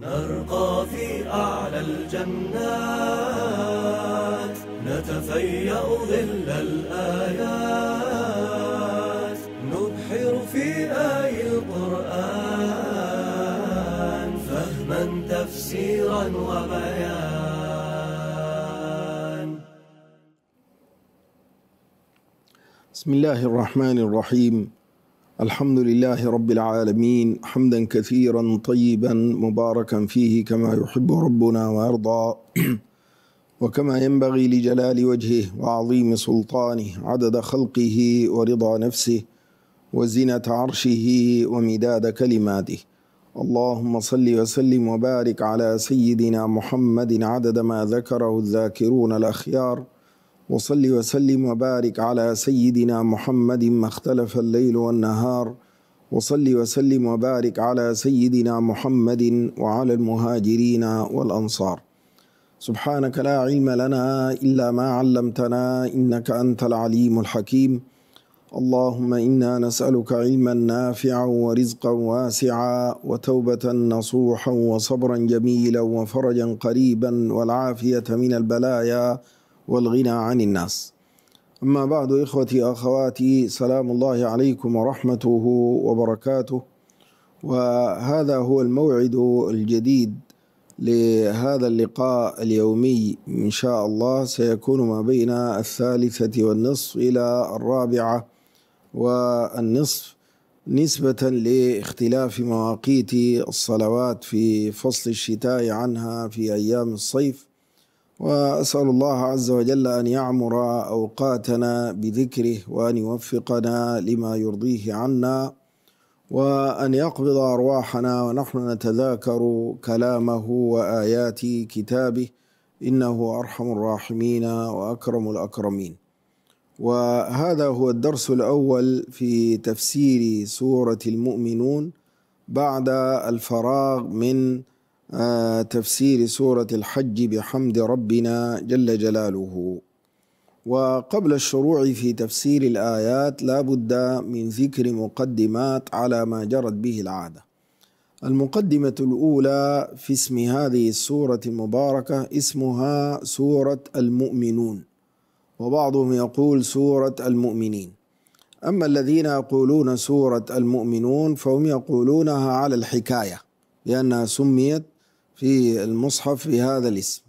نرقى في أعلى الجنات نتفيأ ظل الآيات نبحر في آي القرآن فهما تفسيرا وبيان بسم الله الرحمن الرحيم الحمد لله رب العالمين حمدا كثيرا طيبا مباركا فيه كما يحب ربنا ويرضى وكما ينبغي لجلال وجهه وعظيم سلطانه عدد خلقه ورضا نفسه وزنة عرشه ومداد كلماته اللهم صل وسلم وبارك على سيدنا محمد عدد ما ذكره الذاكرون الأخيار وصل وسلم وبارك على سيدنا محمد ما اختلف الليل والنهار وصل وسلم وبارك على سيدنا محمد وعلى المهاجرين والأنصار سبحانك لا علم لنا إلا ما علمتنا إنك أنت العليم الحكيم اللهم إنا نسألك علما نافعا ورزقا واسعا وتوبة نصوحا وصبرا جميلا وفرجا قريبا والعافية من البلايا والغنى عن الناس أما بعد إخوتي أخواتي سلام الله عليكم ورحمته وبركاته وهذا هو الموعد الجديد لهذا اللقاء اليومي إن شاء الله سيكون ما بين الثالثة والنصف إلى الرابعة والنصف نسبة لاختلاف مواقيت الصلوات في فصل الشتاء عنها في أيام الصيف وأسأل الله عز وجل أن يعمر أوقاتنا بذكره وأن يوفقنا لما يرضيه عنا وأن يقبض أرواحنا ونحن نتذاكر كلامه وآيات كتابه إنه أرحم الراحمين وأكرم الأكرمين وهذا هو الدرس الأول في تفسير سورة المؤمنون بعد الفراغ من آه، تفسير سورة الحج بحمد ربنا جل جلاله وقبل الشروع في تفسير الآيات لا بد من ذكر مقدمات على ما جرت به العادة المقدمة الأولى في اسم هذه السورة المباركة اسمها سورة المؤمنون وبعضهم يقول سورة المؤمنين أما الذين يقولون سورة المؤمنون فهم يقولونها على الحكاية لأنها سميت في المصحف بهذا الاسم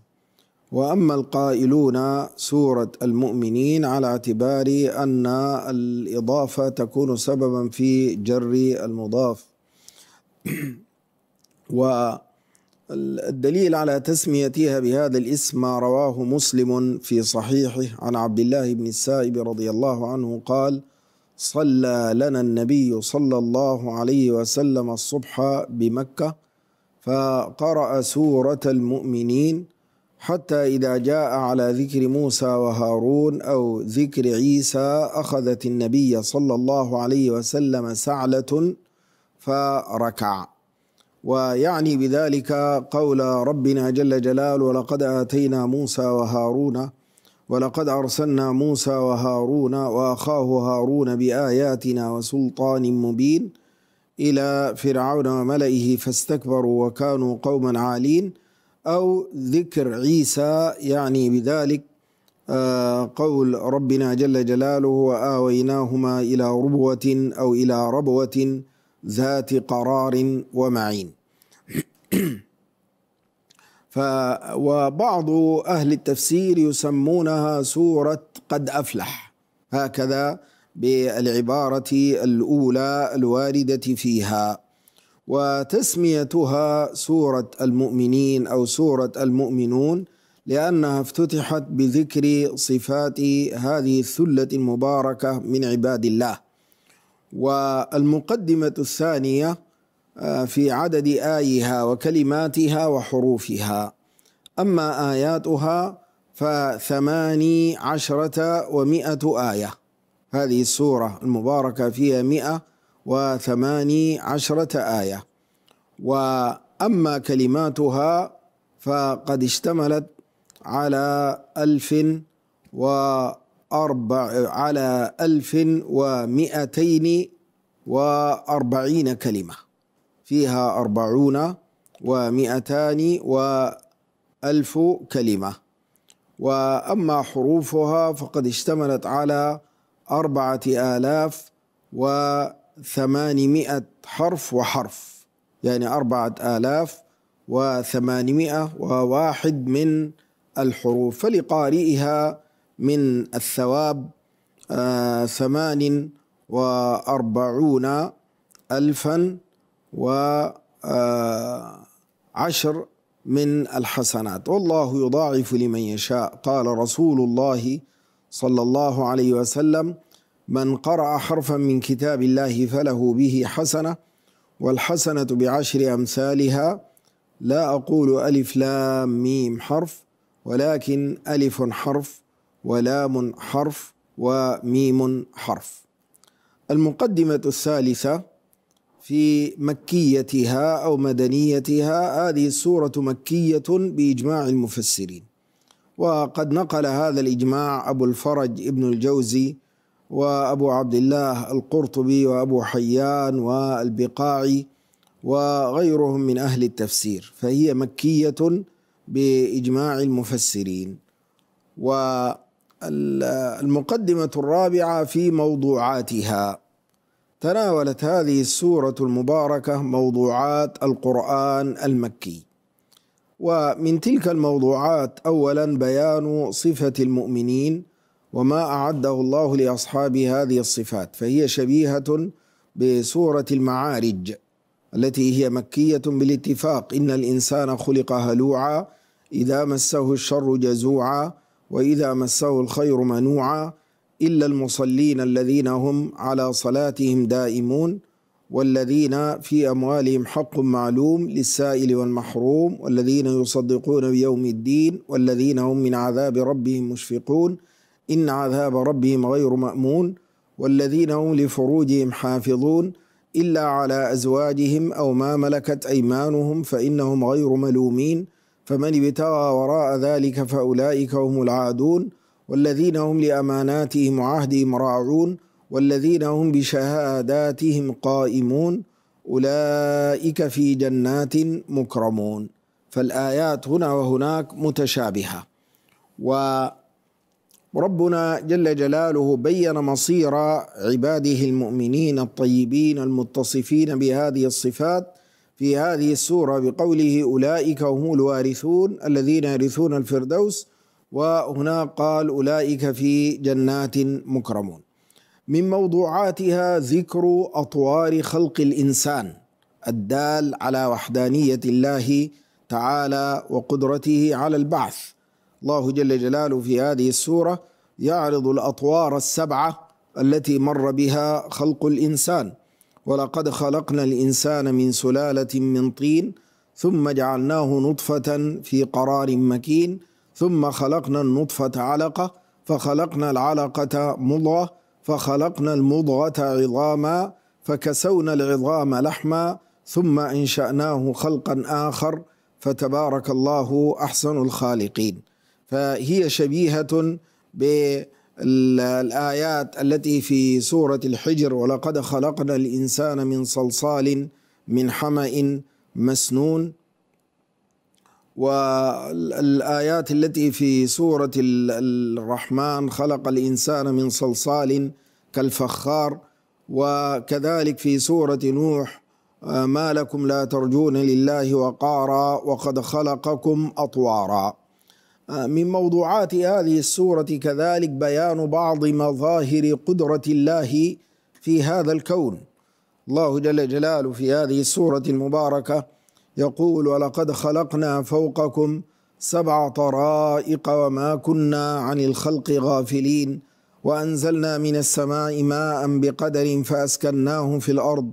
واما القائلون سوره المؤمنين على اعتبار ان الاضافه تكون سببا في جر المضاف والدليل على تسميتها بهذا الاسم ما رواه مسلم في صحيحه عن عبد الله بن السائب رضي الله عنه قال صلى لنا النبي صلى الله عليه وسلم الصبح بمكه فقرأ سورة المؤمنين حتى إذا جاء على ذكر موسى وهارون أو ذكر عيسى أخذت النبي صلى الله عليه وسلم سعلة فركع ويعني بذلك قول ربنا جل جلاله ولقد آتينا موسى وهارون ولقد أرسلنا موسى وهارون وأخاه هارون بآياتنا وسلطان مبين إلى فرعون وملئه فاستكبروا وكانوا قوما عالين أو ذكر عيسى يعني بذلك آه، قول ربنا جل جلاله وآويناهما إلى ربوة أو إلى ربوة ذات قرار ومعين ف وبعض أهل التفسير يسمونها سورة قد أفلح هكذا بالعبارة الأولى الواردة فيها وتسميتها سورة المؤمنين أو سورة المؤمنون لأنها افتتحت بذكر صفات هذه الثلة المباركة من عباد الله والمقدمة الثانية آه، في عدد آيها وكلماتها وحروفها أما آياتها فثماني عشرة ومائة آية هذه السورة المباركة فيها مئة وثماني عشرة آية وأما كلماتها فقد اشتملت على ألف وأربع على ألف ومئتين وأربعين كلمة فيها أربعون ومئتان وألف كلمة وأما حروفها فقد اشتملت على أربعة آلاف وثمانمائة حرف وحرف يعني أربعة آلاف وثمانمائة وواحد من الحروف فلقارئها من الثواب آه، ثمان وأربعون ألفا وعشر آه، من الحسنات والله يضاعف لمن يشاء قال رسول الله صلى الله عليه وسلم من قرأ حرفا من كتاب الله فله به حسنة والحسنة بعشر أمثالها لا أقول ألف لام ميم حرف ولكن ألف حرف ولام حرف وميم حرف المقدمة الثالثة في مكيتها أو مدنيتها هذه السورة مكية بإجماع المفسرين وقد نقل هذا الإجماع أبو الفرج ابن الجوزي وأبو عبد الله القرطبي وأبو حيان والبقاعي وغيرهم من أهل التفسير فهي مكية بإجماع المفسرين والمقدمة الرابعة في موضوعاتها تناولت هذه السورة المباركة موضوعات القرآن المكي ومن تلك الموضوعات اولا بيان صفه المؤمنين وما اعده الله لاصحاب هذه الصفات فهي شبيهه بسوره المعارج التي هي مكيه بالاتفاق ان الانسان خلق هلوعا اذا مسه الشر جزوعا واذا مسه الخير منوعا الا المصلين الذين هم على صلاتهم دائمون والذين في أموالهم حق معلوم للسائل والمحروم والذين يصدقون بيوم الدين والذين هم من عذاب ربهم مشفقون إن عذاب ربهم غير مأمون والذين هم لفروجهم حافظون إلا على أزواجهم أو ما ملكت أيمانهم فإنهم غير ملومين فمن ابتغى وراء ذلك فأولئك هم العادون والذين هم لأماناتهم وعهدهم راعون والذين هم بشهاداتهم قائمون أولئك في جنات مكرمون فالآيات هنا وهناك متشابهة وربنا جل جلاله بين مصير عباده المؤمنين الطيبين المتصفين بهذه الصفات في هذه السورة بقوله أولئك هم الوارثون الذين يرثون الفردوس وهنا قال أولئك في جنات مكرمون من موضوعاتها ذكر اطوار خلق الانسان الدال على وحدانيه الله تعالى وقدرته على البعث الله جل جلاله في هذه السوره يعرض الاطوار السبعه التي مر بها خلق الانسان ولقد خلقنا الانسان من سلاله من طين ثم جعلناه نطفه في قرار مكين ثم خلقنا النطفه علقه فخلقنا العلقه مضغه فخلقنا المضغة عظاما فكسونا العظام لحما ثم أنشأناه خلقا آخر فتبارك الله أحسن الخالقين فهي شبيهة بالآيات التي في سورة الحجر ولقد خلقنا الإنسان من صلصال من حمأ مسنون والآيات التي في سورة الرحمن خلق الإنسان من صلصال كالفخار وكذلك في سورة نوح آه، ما لكم لا ترجون لله وقارا وقد خلقكم أطوارا آه، من موضوعات هذه السورة كذلك بيان بعض مظاهر قدرة الله في هذا الكون الله جل جلاله في هذه السورة المباركة يقول ولقد خلقنا فوقكم سبع طرائق وما كنا عن الخلق غافلين وأنزلنا من السماء ماء بقدر فأسكناه في الأرض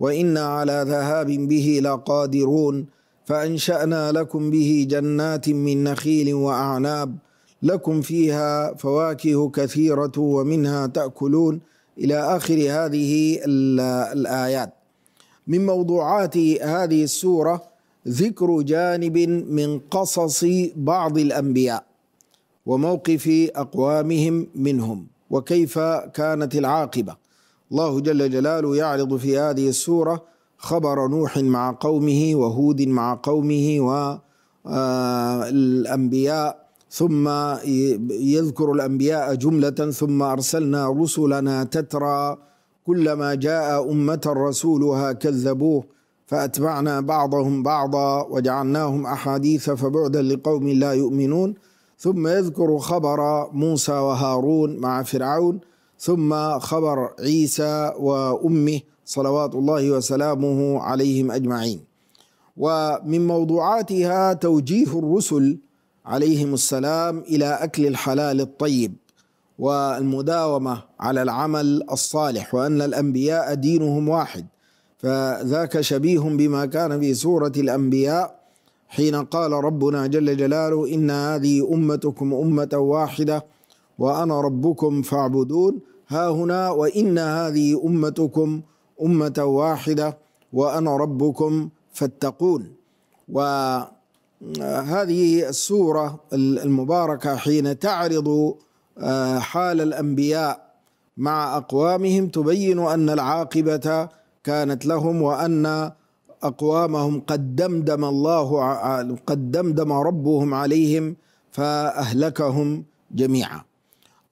وإنا على ذهاب به لقادرون فأنشأنا لكم به جنات من نخيل وأعناب لكم فيها فواكه كثيرة ومنها تأكلون إلى آخر هذه الآيات من موضوعات هذه السورة ذكر جانب من قصص بعض الانبياء وموقف اقوامهم منهم وكيف كانت العاقبه الله جل جلاله يعرض في هذه السوره خبر نوح مع قومه وهود مع قومه والانبياء آه، ثم يذكر الانبياء جمله ثم ارسلنا رسلنا تترى كلما جاء امه رسولها كذبوه فأتبعنا بعضهم بعضا وجعلناهم أحاديث فبعدا لقوم لا يؤمنون ثم يذكر خبر موسى وهارون مع فرعون ثم خبر عيسى وأمه صلوات الله وسلامه عليهم أجمعين ومن موضوعاتها توجيه الرسل عليهم السلام إلى أكل الحلال الطيب والمداومة على العمل الصالح وأن الأنبياء دينهم واحد فذاك شبيه بما كان في سورة الأنبياء حين قال ربنا جل جلاله إن هذه أمتكم أمة واحدة وأنا ربكم فاعبدون ها هنا وإن هذه أمتكم أمة واحدة وأنا ربكم فاتقون وهذه السورة المباركة حين تعرض آه، حال الأنبياء مع أقوامهم تبين أن العاقبة كانت لهم وأن أقوامهم قد دمدم الله قد دمدم ربهم عليهم فأهلكهم جميعا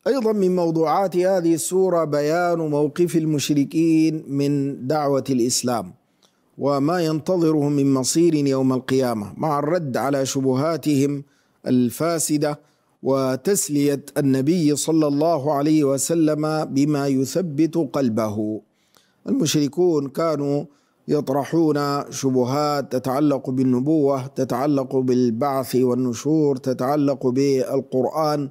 أيضا من موضوعات هذه السورة بيان موقف المشركين من دعوة الإسلام وما ينتظرهم من مصير يوم القيامة مع الرد على شبهاتهم الفاسدة وتسلية النبي صلى الله عليه وسلم بما يثبت قلبه المشركون كانوا يطرحون شبهات تتعلق بالنبوة تتعلق بالبعث والنشور تتعلق بالقرآن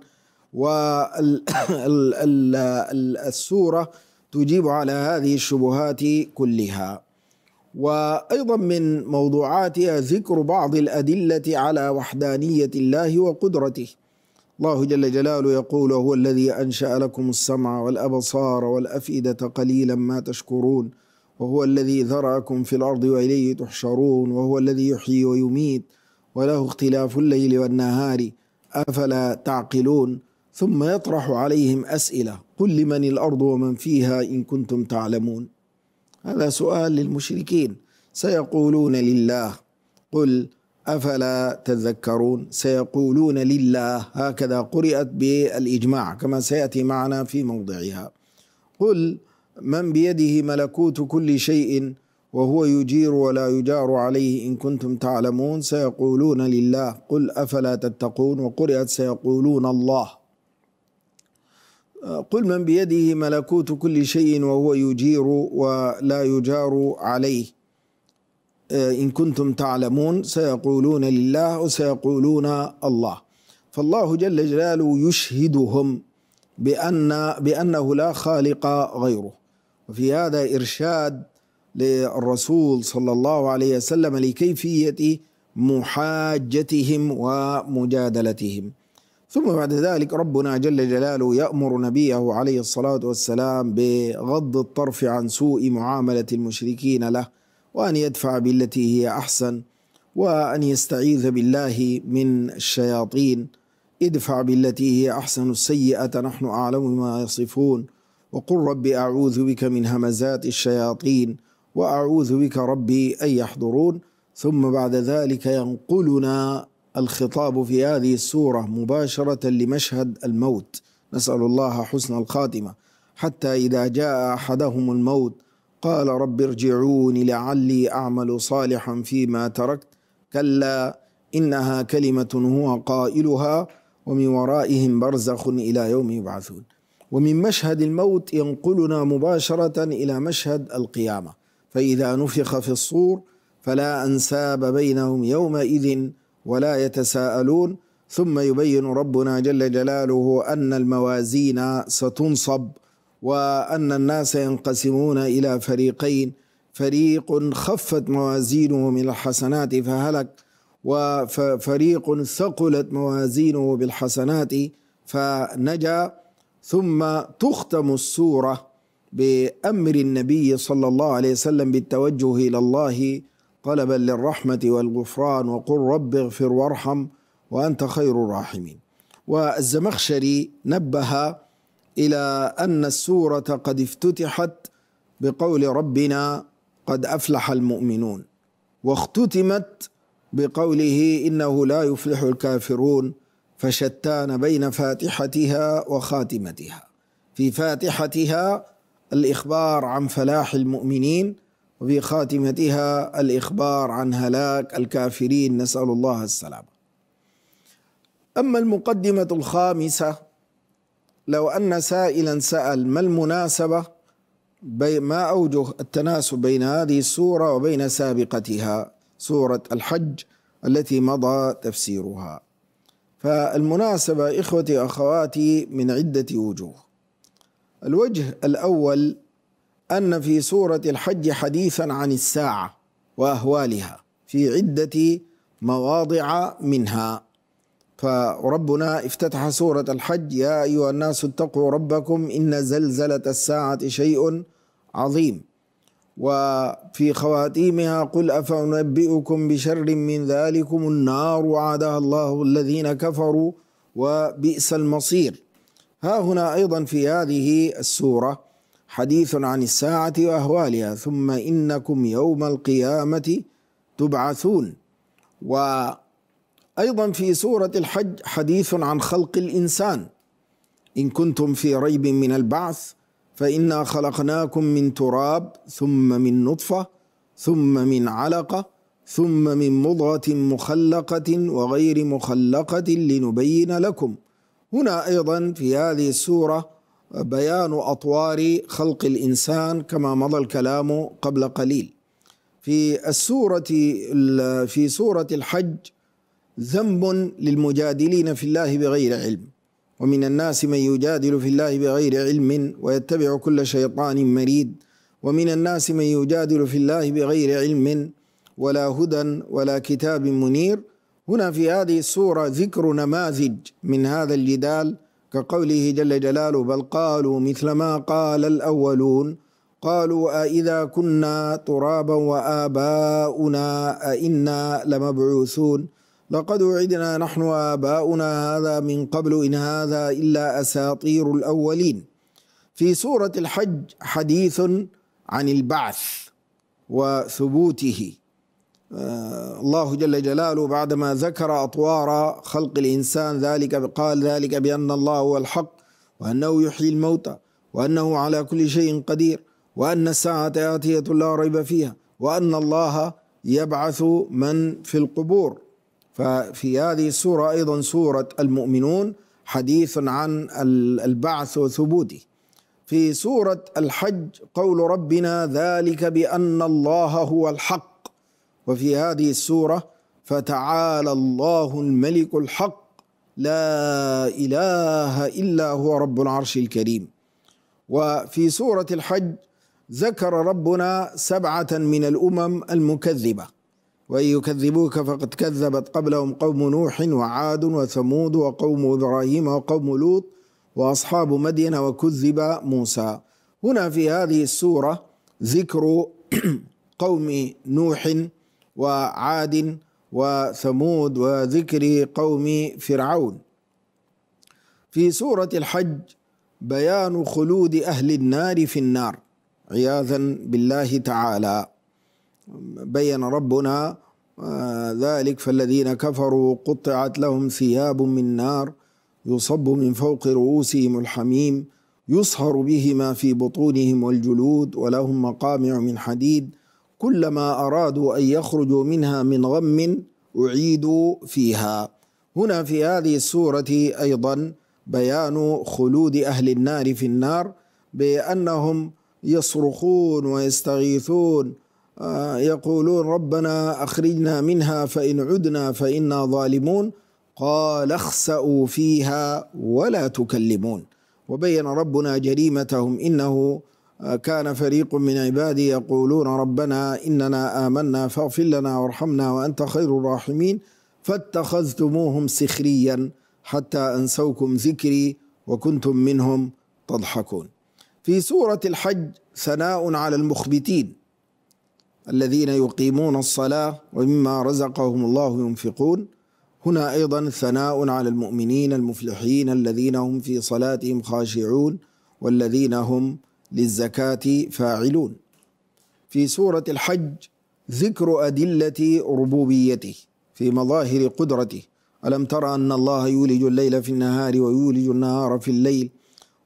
والسورة تجيب على هذه الشبهات كلها وأيضا من موضوعاتها ذكر بعض الأدلة على وحدانية الله وقدرته الله جل جلاله يقول وهو الذي أنشأ لكم السمع والأبصار والأفئدة قليلا ما تشكرون وهو الذي ذرأكم في الأرض وإليه تحشرون وهو الذي يحيي ويميت وله اختلاف الليل والنهار أفلا تعقلون ثم يطرح عليهم أسئلة قل لمن الأرض ومن فيها إن كنتم تعلمون هذا سؤال للمشركين سيقولون لله قل أفلا تذكرون سيقولون لله هكذا قرئت بالإجماع كما سيأتي معنا في موضعها قل من بيده ملكوت كل شيء وهو يجير ولا يجار عليه إن كنتم تعلمون سيقولون لله قل أفلا تتقون وقرئت سيقولون الله قل من بيده ملكوت كل شيء وهو يجير ولا يجار عليه آه، إن كنتم تعلمون سيقولون لله وسيقولون الله فالله جل جلاله يشهدهم بأن بأنه لا خالق غيره وفي هذا إرشاد للرسول صلى الله عليه وسلم لكيفية محاجتهم ومجادلتهم ثم بعد ذلك ربنا جل جلاله يأمر نبيه عليه الصلاة والسلام بغض الطرف عن سوء معاملة المشركين له وأن يدفع بالتي هي أحسن وأن يستعيذ بالله من الشياطين ادفع بالتي هي أحسن السيئة نحن أعلم ما يصفون وقل رب أعوذ بك من همزات الشياطين وأعوذ بك ربي أن يحضرون ثم بعد ذلك ينقلنا الخطاب في هذه السورة مباشرة لمشهد الموت نسأل الله حسن الخاتمة حتى إذا جاء أحدهم الموت قال رب ارجعون لعلي أعمل صالحا فيما تركت كلا إنها كلمة هو قائلها ومن ورائهم برزخ إلى يوم يبعثون ومن مشهد الموت ينقلنا مباشرة إلى مشهد القيامة فإذا نفخ في الصور فلا أنساب بينهم يومئذ ولا يتساءلون ثم يبين ربنا جل جلاله أن الموازين ستنصب وأن الناس ينقسمون إلى فريقين فريق خفت موازينه من الحسنات فهلك وفريق ثقلت موازينه بالحسنات فنجا ثم تختم السوره بامر النبي صلى الله عليه وسلم بالتوجه الى الله طلبا للرحمه والغفران وقل رب اغفر وارحم وانت خير الراحمين والزمخشري نبه إلى أن السورة قد افتتحت بقول ربنا قد أفلح المؤمنون واختتمت بقوله إنه لا يفلح الكافرون فشتان بين فاتحتها وخاتمتها في فاتحتها الإخبار عن فلاح المؤمنين وفي خاتمتها الإخبار عن هلاك الكافرين نسأل الله السلامة أما المقدمة الخامسة لو أن سائلا سأل ما المناسبة ما أوجه التناسب بين هذه السورة وبين سابقتها سورة الحج التي مضى تفسيرها فالمناسبة إخوتي أخواتي من عدة وجوه الوجه الأول أن في سورة الحج حديثا عن الساعة وأهوالها في عدة مواضع منها فربنا افتتح سورة الحج يا أيها الناس اتقوا ربكم إن زلزلة الساعة شيء عظيم وفي خواتيمها قل أفأنبئكم بشر من ذلكم النار وعدها الله الذين كفروا وبئس المصير ها هنا أيضا في هذه السورة حديث عن الساعة وأهوالها ثم إنكم يوم القيامة تبعثون و ايضا في سوره الحج حديث عن خلق الانسان ان كنتم في ريب من البعث فانا خلقناكم من تراب ثم من نطفه ثم من علقه ثم من مضغه مخلقه وغير مخلقه لنبين لكم هنا ايضا في هذه السوره بيان اطوار خلق الانسان كما مضى الكلام قبل قليل في السوره في سوره الحج ذنب للمجادلين في الله بغير علم ومن الناس من يجادل في الله بغير علم ويتبع كل شيطان مريد ومن الناس من يجادل في الله بغير علم ولا هدى ولا كتاب منير هنا في هذه السورة ذكر نماذج من هذا الجدال كقوله جل جلاله بل قالوا مثل ما قال الأولون قالوا أإذا كنا ترابا وآباؤنا أئنا لمبعوثون لقد وعدنا نحن وآباؤنا هذا من قبل إن هذا إلا أساطير الأولين في سورة الحج حديث عن البعث وثبوته آه، الله جل جلاله بعدما ذكر أطوار خلق الإنسان ذلك قال ذلك بأن الله هو الحق وأنه يحيي الموتى وأنه على كل شيء قدير وأن الساعة آتية لا ريب فيها وأن الله يبعث من في القبور ففي هذه السورة أيضا سورة المؤمنون حديث عن البعث وثبوته في سورة الحج قول ربنا ذلك بأن الله هو الحق وفي هذه السورة فتعالى الله الملك الحق لا إله إلا هو رب العرش الكريم وفي سورة الحج ذكر ربنا سبعة من الأمم المكذبة وإن يكذبوك فقد كذبت قبلهم قوم نوح وعاد وثمود وقوم إبراهيم وقوم لوط وأصحاب مدين وكذب موسى هنا في هذه السورة ذكر قوم نوح وعاد وثمود وذكر قوم فرعون في سورة الحج بيان خلود أهل النار في النار عياذا بالله تعالى بين ربنا آه، ذلك فالذين كفروا قطعت لهم ثياب من نار يصب من فوق رؤوسهم الحميم يصهر به ما في بطونهم والجلود ولهم مقامع من حديد كلما ارادوا ان يخرجوا منها من غم اعيدوا فيها هنا في هذه السوره ايضا بيان خلود اهل النار في النار بانهم يصرخون ويستغيثون آه، يقولون ربنا اخرجنا منها فان عدنا فانا ظالمون قال اخسأوا فيها ولا تكلمون وبين ربنا جريمتهم انه آه، كان فريق من عبادي يقولون ربنا اننا امنا فاغفر لنا وارحمنا وانت خير الراحمين فاتخذتموهم سخريا حتى انسوكم ذكري وكنتم منهم تضحكون. في سوره الحج ثناء على المخبتين الذين يقيمون الصلاة ومما رزقهم الله ينفقون هنا أيضا ثناء على المؤمنين المفلحين الذين هم في صلاتهم خاشعون والذين هم للزكاة فاعلون في سورة الحج ذكر أدلة ربوبيته في مظاهر قدرته ألم تر أن الله يولج الليل في النهار ويولج النهار في الليل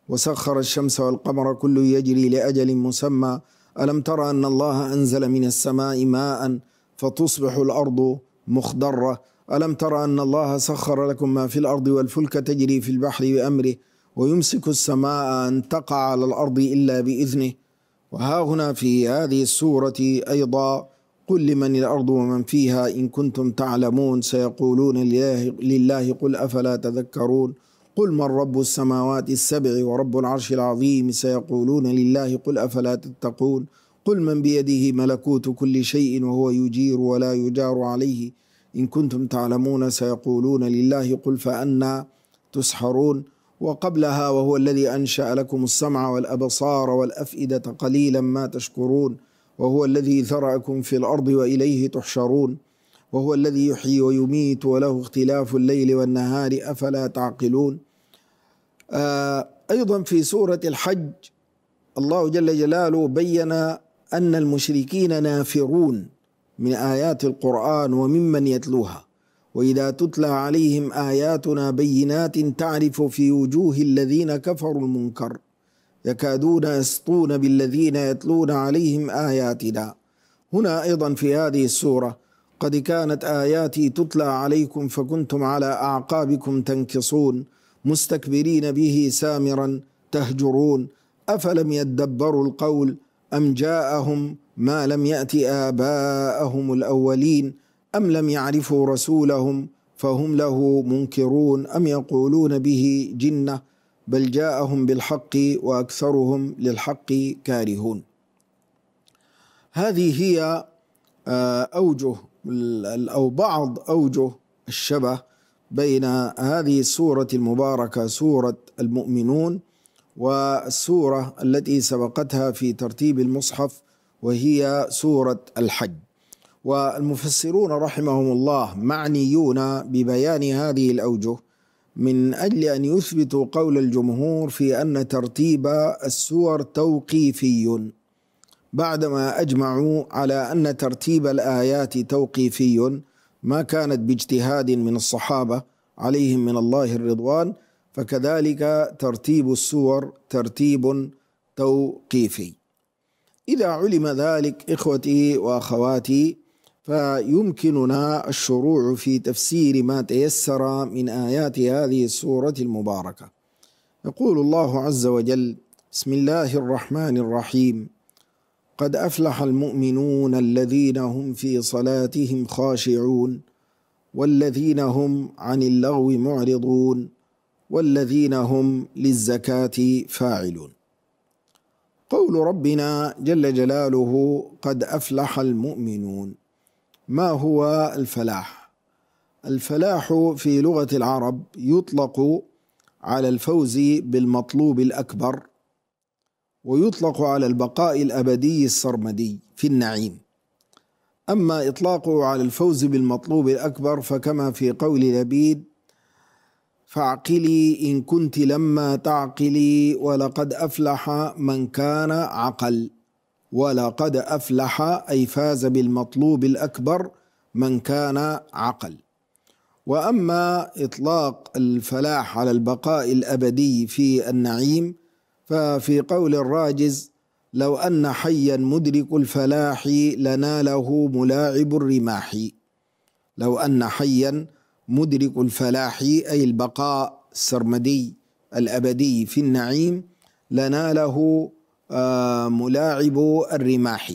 وسخر الشمس والقمر كل يجري لأجل مسمى ألم تر أن الله أنزل من السماء ماء فتصبح الأرض مخضرة ألم تر أن الله سخر لكم ما في الأرض والفلك تجري في البحر بأمره ويمسك السماء أن تقع على الأرض إلا بإذنه وها هنا في هذه السورة أيضا قل لمن الأرض ومن فيها إن كنتم تعلمون سيقولون لله, لله قل أفلا تذكرون قل من رب السماوات السبع ورب العرش العظيم سيقولون لله قل أفلا تتقون قل من بيده ملكوت كل شيء وهو يجير ولا يجار عليه إن كنتم تعلمون سيقولون لله قل فأنا تسحرون وقبلها وهو الذي أنشأ لكم السمع والأبصار والأفئدة قليلا ما تشكرون وهو الذي ذرأكم في الأرض وإليه تحشرون وهو الذي يحيي ويميت وله اختلاف الليل والنهار أفلا تعقلون ۖ آه، أيضا في سورة الحج الله جل جلاله بين أن المشركين نافرون من آيات القرآن وممن يتلوها وإذا تتلى عليهم آياتنا بينات تعرف في وجوه الذين كفروا المنكر يكادون يسطون بالذين يتلون عليهم آياتنا هنا أيضا في هذه السورة قد كانت آياتي تتلى عليكم فكنتم على أعقابكم تنكصون مستكبرين به سامرا تهجرون افلم يدبروا القول ام جاءهم ما لم يات اباءهم الاولين ام لم يعرفوا رسولهم فهم له منكرون ام يقولون به جنه بل جاءهم بالحق واكثرهم للحق كارهون هذه هي آه، اوجه او بعض اوجه الشبه بين هذه السورة المباركة سورة المؤمنون والسورة التي سبقتها في ترتيب المصحف وهي سورة الحج والمفسرون رحمهم الله معنيون ببيان هذه الأوجه من أجل أن يثبتوا قول الجمهور في أن ترتيب السور توقيفي بعدما أجمعوا على أن ترتيب الآيات توقيفي ما كانت باجتهاد من الصحابه عليهم من الله الرضوان فكذلك ترتيب السور ترتيب توقيفي اذا علم ذلك اخوتي واخواتي فيمكننا الشروع في تفسير ما تيسر من ايات هذه السوره المباركه يقول الله عز وجل بسم الله الرحمن الرحيم قد افلح المؤمنون الذين هم في صلاتهم خاشعون والذين هم عن اللغو معرضون والذين هم للزكاه فاعلون قول ربنا جل جلاله قد افلح المؤمنون ما هو الفلاح الفلاح في لغه العرب يطلق على الفوز بالمطلوب الاكبر ويطلق على البقاء الابدي السرمدي في النعيم اما اطلاقه على الفوز بالمطلوب الاكبر فكما في قول لبيد فاعقلي ان كنت لما تعقلي ولقد افلح من كان عقل ولقد افلح اي فاز بالمطلوب الاكبر من كان عقل واما اطلاق الفلاح على البقاء الابدي في النعيم ففي قول الراجز لو أن حيا مدرك الفلاح لناله ملاعب الرماح لو أن حيا مدرك الفلاح أي البقاء السرمدي الأبدي في النعيم لناله آه، ملاعب الرماح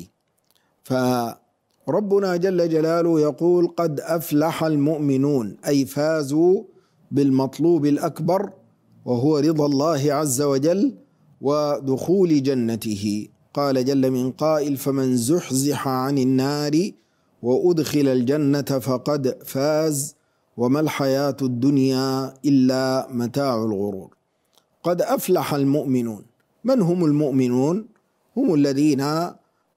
فربنا جل جلاله يقول قد أفلح المؤمنون أي فازوا بالمطلوب الأكبر وهو رضا الله عز وجل ودخول جنته قال جل من قائل فمن زحزح عن النار وأدخل الجنة فقد فاز وما الحياة الدنيا إلا متاع الغرور قد أفلح المؤمنون من هم المؤمنون؟ هم الذين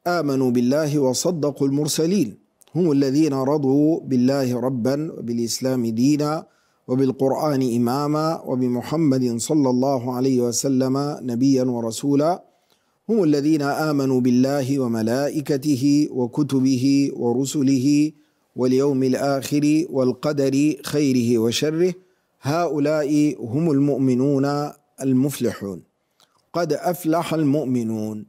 آمنوا بالله وصدقوا المرسلين هم الذين رضوا بالله ربا وبالإسلام دينا وبالقرآن إماما وبمحمد صلى الله عليه وسلم نبيا ورسولا هم الذين آمنوا بالله وملائكته وكتبه ورسله واليوم الآخر والقدر خيره وشره هؤلاء هم المؤمنون المفلحون قد أفلح المؤمنون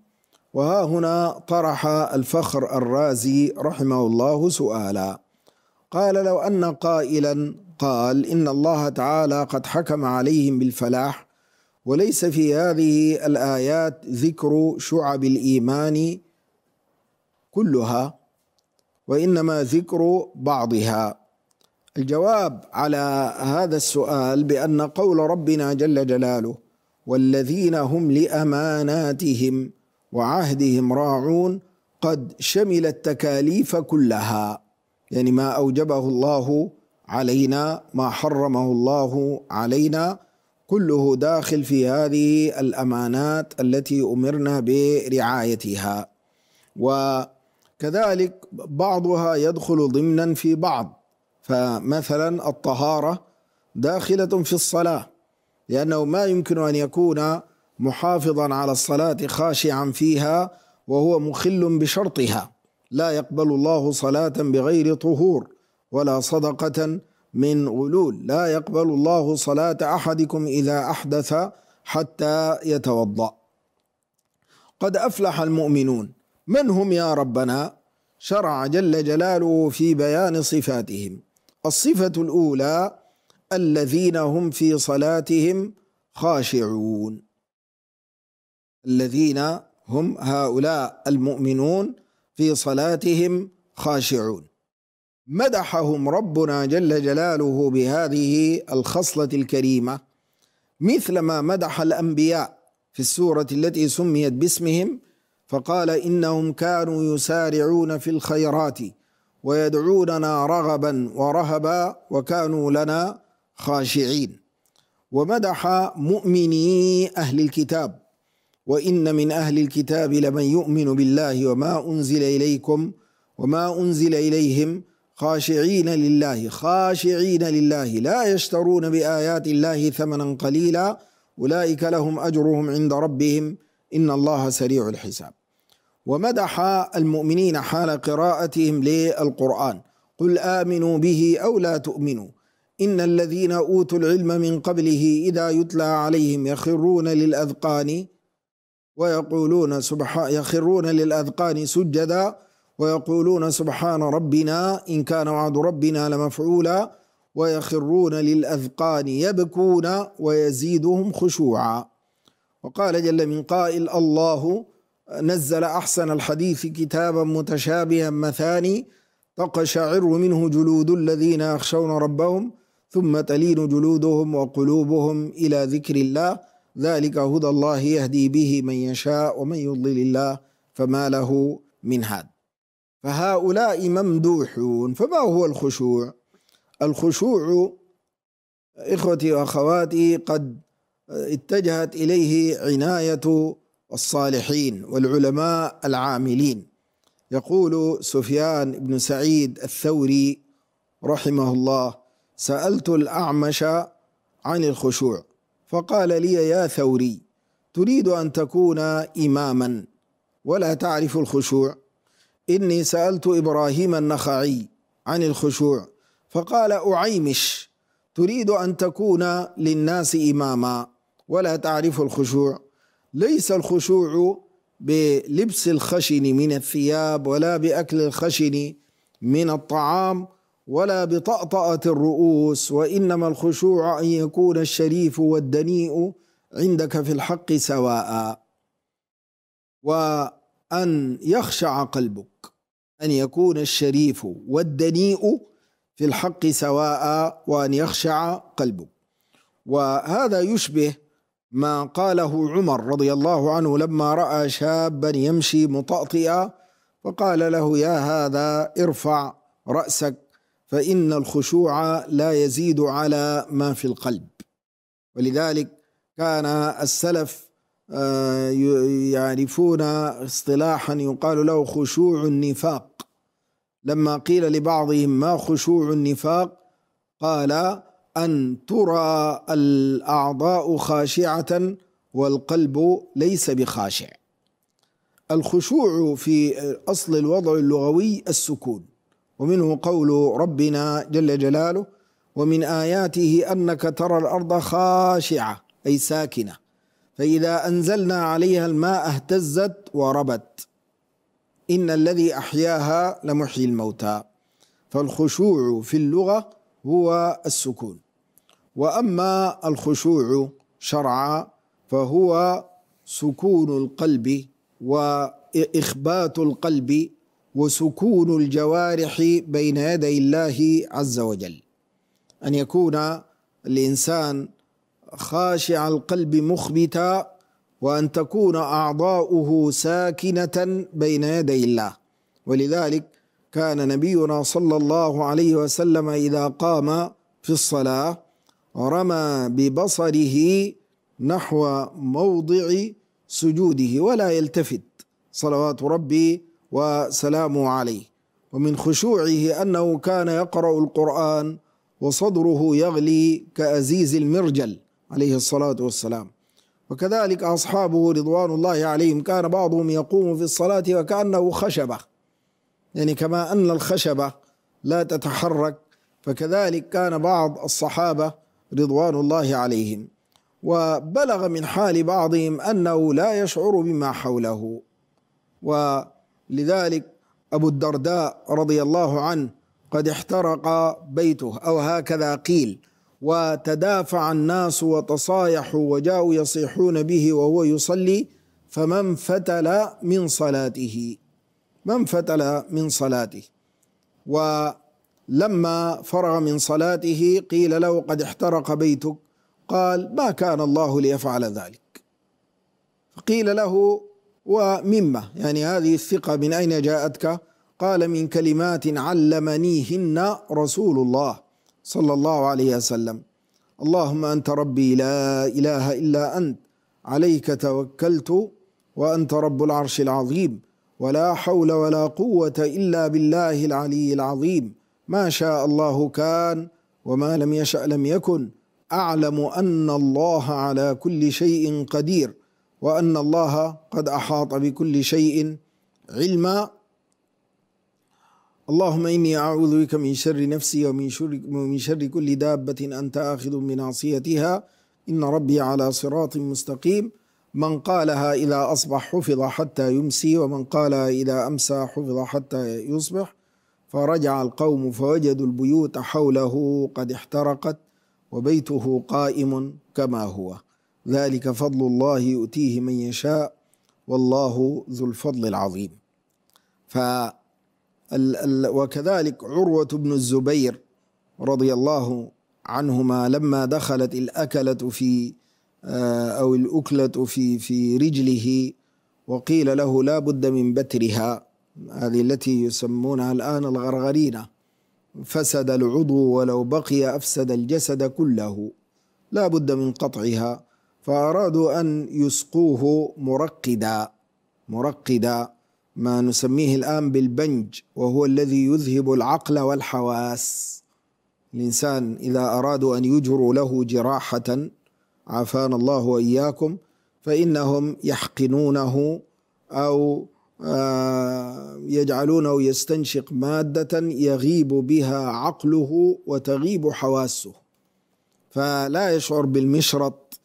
وها هنا طرح الفخر الرازي رحمه الله سؤالا قال لو أن قائلا قال إن الله تعالى قد حكم عليهم بالفلاح وليس في هذه الآيات ذكر شعب الإيمان كلها وإنما ذكر بعضها الجواب على هذا السؤال بأن قول ربنا جل جلاله والذين هم لأماناتهم وعهدهم راعون قد شمل التكاليف كلها يعني ما أوجبه الله علينا ما حرمه الله علينا كله داخل في هذه الأمانات التي أمرنا برعايتها وكذلك بعضها يدخل ضمنا في بعض فمثلا الطهارة داخلة في الصلاة لأنه ما يمكن أن يكون محافظا على الصلاة خاشعا فيها وهو مخل بشرطها لا يقبل الله صلاة بغير طهور ولا صدقة من غلول لا يقبل الله صلاة أحدكم إذا أحدث حتى يتوضأ قد أفلح المؤمنون من هم يا ربنا شرع جل جلاله في بيان صفاتهم الصفة الأولى الذين هم في صلاتهم خاشعون الذين هم هؤلاء المؤمنون في صلاتهم خاشعون مدحهم ربنا جل جلاله بهذه الخصلة الكريمة مثلما مدح الأنبياء في السورة التي سميت باسمهم فقال إنهم كانوا يسارعون في الخيرات ويدعوننا رغبا ورهبا وكانوا لنا خاشعين ومدح مؤمني أهل الكتاب وإن من أهل الكتاب لمن يؤمن بالله وما أنزل إليكم وما أنزل إليهم خاشعين لله خاشعين لله لا يشترون بآيات الله ثمنا قليلا أولئك لهم أجرهم عند ربهم إن الله سريع الحساب ومدح المؤمنين حال قراءتهم للقرآن قل آمنوا به أو لا تؤمنوا إن الذين أوتوا العلم من قبله إذا يتلى عليهم يخرون للأذقان ويقولون سبحان يخرون للأذقان سجدا ويقولون سبحان ربنا إن كان وعد ربنا لمفعولا ويخرون للأذقان يبكون ويزيدهم خشوعا وقال جل من قائل الله نزل أحسن الحديث كتابا متشابها مثاني تقشعر منه جلود الذين يخشون ربهم ثم تلين جلودهم وقلوبهم إلى ذكر الله ذلك هدى الله يهدي به من يشاء ومن يضلل الله فما له من هاد فهؤلاء ممدوحون فما هو الخشوع الخشوع إخوتي وأخواتي قد اتجهت إليه عناية الصالحين والعلماء العاملين يقول سفيان بن سعيد الثوري رحمه الله سألت الأعمش عن الخشوع فقال لي يا ثوري تريد أن تكون إماما ولا تعرف الخشوع إني سألت إبراهيم النخعي عن الخشوع فقال أعيمش تريد أن تكون للناس إماما ولا تعرف الخشوع ليس الخشوع بلبس الخشن من الثياب ولا بأكل الخشن من الطعام ولا بطأطأة الرؤوس وإنما الخشوع أن يكون الشريف والدنيء عندك في الحق سواء و أن يخشع قلبك أن يكون الشريف والدنيء في الحق سواء وأن يخشع قلبك وهذا يشبه ما قاله عمر رضي الله عنه لما رأى شابا يمشي مطأطئا فقال له يا هذا ارفع رأسك فإن الخشوع لا يزيد على ما في القلب ولذلك كان السلف آه، يعرفون اصطلاحا يقال له خشوع النفاق لما قيل لبعضهم ما خشوع النفاق قال ان ترى الاعضاء خاشعه والقلب ليس بخاشع الخشوع في اصل الوضع اللغوي السكون ومنه قول ربنا جل جلاله ومن اياته انك ترى الارض خاشعه اي ساكنه فإذا أنزلنا عليها الماء اهتزت وربت إن الذي أحياها لمحيي الموتى فالخشوع في اللغة هو السكون وأما الخشوع شرعا فهو سكون القلب وإخبات القلب وسكون الجوارح بين يدي الله عز وجل أن يكون الإنسان خاشع القلب مخبتا وأن تكون أعضاؤه ساكنة بين يدي الله ولذلك كان نبينا صلى الله عليه وسلم إذا قام في الصلاة رمى ببصره نحو موضع سجوده ولا يلتفت صلوات ربي وسلامه عليه ومن خشوعه أنه كان يقرأ القرآن وصدره يغلي كأزيز المرجل عليه الصلاة والسلام وكذلك أصحابه رضوان الله عليهم كان بعضهم يقوم في الصلاة وكأنه خشبة يعني كما أن الخشبة لا تتحرك فكذلك كان بعض الصحابة رضوان الله عليهم وبلغ من حال بعضهم أنه لا يشعر بما حوله ولذلك أبو الدرداء رضي الله عنه قد احترق بيته أو هكذا قيل وتدافع الناس وتصايحوا وجاءوا يصيحون به وهو يصلي فمن فتل من صلاته من فتل من صلاته ولما فرغ من صلاته قيل له قد احترق بيتك قال ما كان الله ليفعل ذلك فقيل له ومما يعني هذه الثقة من أين جاءتك قال من كلمات علمنيهن رسول الله صلى الله عليه وسلم اللهم أنت ربي لا إله إلا أنت عليك توكلت وأنت رب العرش العظيم ولا حول ولا قوة إلا بالله العلي العظيم ما شاء الله كان وما لم يشأ لم يكن أعلم أن الله على كل شيء قدير وأن الله قد أحاط بكل شيء علما اللهم إني أعوذ بك من شر نفسي ومن شر, ومن شر كل دابة أنت آخذ بناصيتها إن ربي على صراط مستقيم من قالها إذا أصبح حفظ حتى يمسي ومن قالها إذا أمسى حفظ حتى يصبح فرجع القوم فوجدوا البيوت حوله قد احترقت وبيته قائم كما هو ذلك فضل الله يؤتيه من يشاء والله ذو الفضل العظيم ف ال ال وكذلك عروة بن الزبير رضي الله عنهما لما دخلت الأكلة في آه، أو الأكلة في في رجله وقيل له لا بد من بترها هذه التي يسمونها الآن الغرغرينة فسد العضو ولو بقي أفسد الجسد كله لا بد من قطعها فأرادوا أن يسقوه مرقدا مرقدا ما نسميه الآن بالبنج وهو الذي يذهب العقل والحواس الإنسان إذا أرادوا أن يجروا له جراحة عافانا الله وإياكم فإنهم يحقنونه أو آه، يجعلونه يستنشق مادة يغيب بها عقله وتغيب حواسه فلا يشعر بالمشرط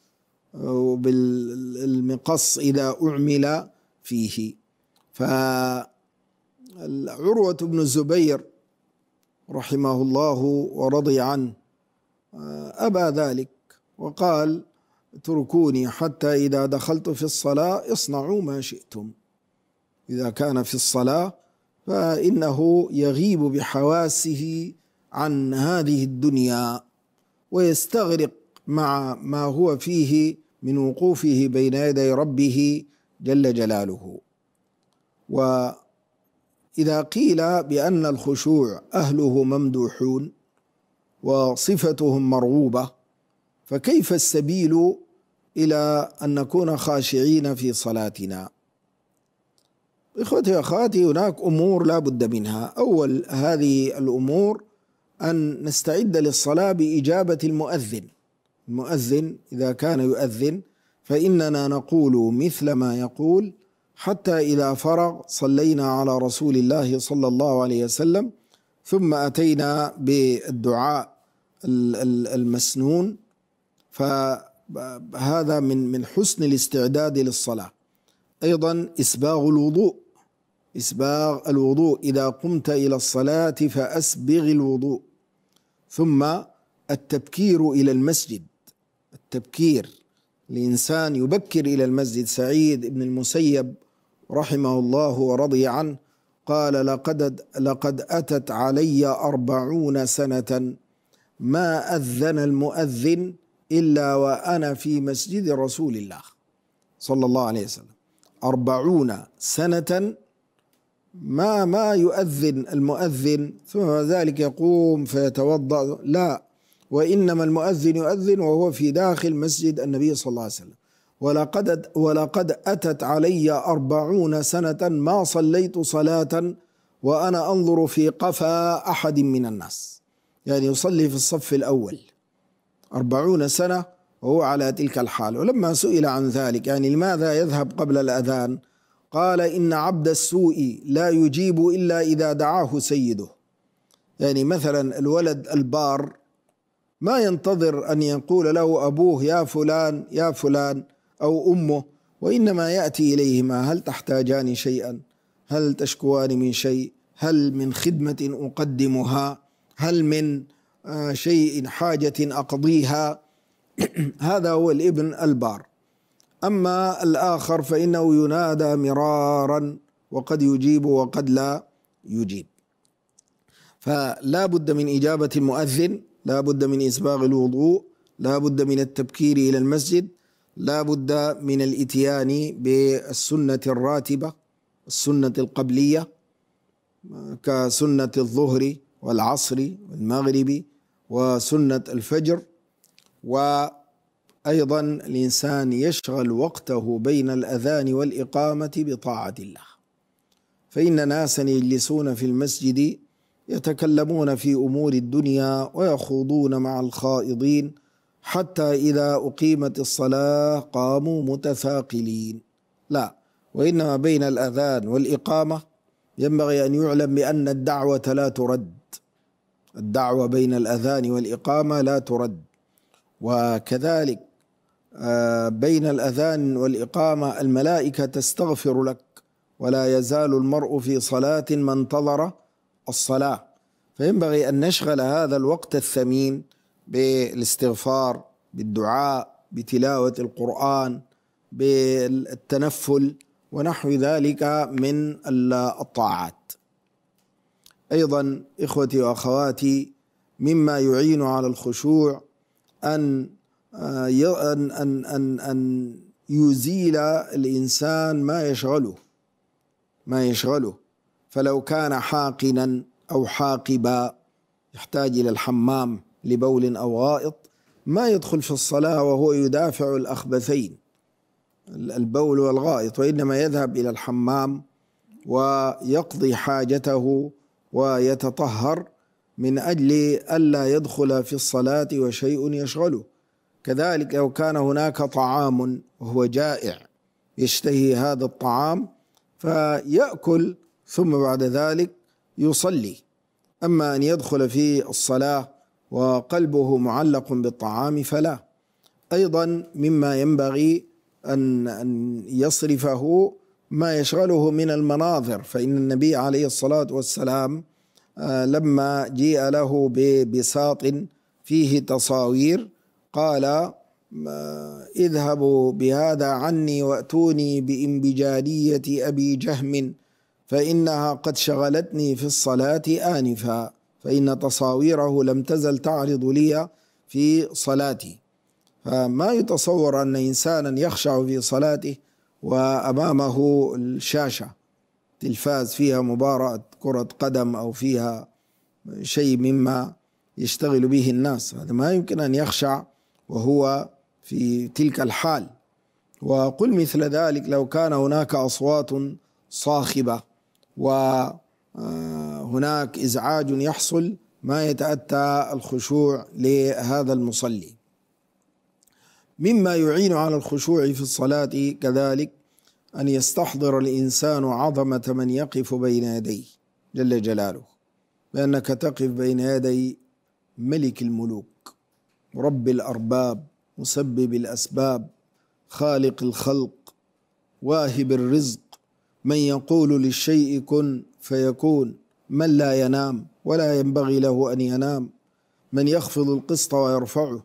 وبالمقص إذا أعمل فيه فعروة بن الزبير رحمه الله ورضي عنه آه، أبى ذلك وقال اتركوني حتى إذا دخلت في الصلاة اصنعوا ما شئتم إذا كان في الصلاة فإنه يغيب بحواسه عن هذه الدنيا ويستغرق مع ما هو فيه من وقوفه بين يدي ربه جل جلاله وإذا قيل بأن الخشوع أهله ممدوحون وصفتهم مرغوبة فكيف السبيل إلى أن نكون خاشعين في صلاتنا إخوتي وأخواتي هناك أمور لا بد منها أول هذه الأمور أن نستعد للصلاة بإجابة المؤذن المؤذن إذا كان يؤذن فإننا نقول مثل ما يقول حتى إذا فرغ صلينا على رسول الله صلى الله عليه وسلم ثم أتينا بالدعاء المسنون فهذا من من حسن الاستعداد للصلاة أيضا إسباغ الوضوء إسباغ الوضوء إذا قمت إلى الصلاة فأسبغ الوضوء ثم التبكير إلى المسجد التبكير الإنسان يبكر إلى المسجد سعيد بن المسيب رحمه الله ورضي عنه قال لقد, لقد أتت علي أربعون سنة ما أذن المؤذن إلا وأنا في مسجد رسول الله صلى الله عليه وسلم أربعون سنة ما ما يؤذن المؤذن ثم ذلك يقوم فيتوضأ لا وإنما المؤذن يؤذن وهو في داخل مسجد النبي صلى الله عليه وسلم ولقد ولقد أتت علي أربعون سنة ما صليت صلاة وأنا أنظر في قفا أحد من الناس يعني يصلي في الصف الأول أربعون سنة وهو على تلك الحال ولما سئل عن ذلك يعني لماذا يذهب قبل الأذان قال إن عبد السوء لا يجيب إلا إذا دعاه سيده يعني مثلا الولد البار ما ينتظر أن يقول له أبوه يا فلان يا فلان أو أمه وإنما يأتي إليهما هل تحتاجان شيئا هل تشكوان من شيء هل من خدمة أقدمها هل من آه، شيء حاجة أقضيها هذا هو الابن البار أما الآخر فإنه ينادى مرارا وقد يجيب وقد لا يجيب فلا بد من إجابة المؤذن لا بد من إسباغ الوضوء لا بد من التبكير إلى المسجد لا بد من الاتيان بالسنة الراتبة السنة القبلية كسنة الظهر والعصر والمغرب وسنة الفجر وأيضا الإنسان يشغل وقته بين الأذان والإقامة بطاعة الله فإن ناسا يجلسون في المسجد يتكلمون في أمور الدنيا ويخوضون مع الخائضين حتى إذا أقيمت الصلاة قاموا متثاقلين لا وإنما بين الأذان والإقامة ينبغي أن يعلم بأن الدعوة لا ترد الدعوة بين الأذان والإقامة لا ترد وكذلك آه، بين الأذان والإقامة الملائكة تستغفر لك ولا يزال المرء في صلاة ما انتظر الصلاة فينبغي أن نشغل هذا الوقت الثمين بالاستغفار بالدعاء بتلاوة القرآن بالتنفل ونحو ذلك من الطاعات أيضا إخوتي وأخواتي مما يعين على الخشوع أن أن آه، أن أن, أن يزيل الإنسان ما يشغله ما يشغله فلو كان حاقنا أو حاقبا يحتاج إلى الحمام لبول أو غائط ما يدخل في الصلاة وهو يدافع الأخبثين البول والغائط وإنما يذهب إلى الحمام ويقضي حاجته ويتطهر من أجل ألا يدخل في الصلاة وشيء يشغله كذلك لو كان هناك طعام وهو جائع يشتهي هذا الطعام فيأكل ثم بعد ذلك يصلي أما أن يدخل في الصلاة وقلبه معلق بالطعام فلا أيضا مما ينبغي أن أن يصرفه ما يشغله من المناظر فإن النبي عليه الصلاة والسلام آه، لما جيء له ببساط فيه تصاوير قال آه، اذهبوا بهذا عني واتوني بانبجاليه ابي جهم فانها قد شغلتني في الصلاه انفا فإن تصاويره لم تزل تعرض لي في صلاتي فما يتصور أن إنسانا يخشع في صلاته وأمامه الشاشة تلفاز فيها مباراة كرة قدم أو فيها شيء مما يشتغل به الناس هذا ما يمكن أن يخشع وهو في تلك الحال وقل مثل ذلك لو كان هناك أصوات صاخبة و آه، هناك ازعاج يحصل ما يتاتى الخشوع لهذا المصلي مما يعين على الخشوع في الصلاه كذلك ان يستحضر الانسان عظمه من يقف بين يديه جل جلاله بانك تقف بين يدي ملك الملوك رب الارباب مسبب الاسباب خالق الخلق واهب الرزق من يقول للشيء كن فيكون من لا ينام ولا ينبغي له ان ينام من يخفض القسط ويرفعه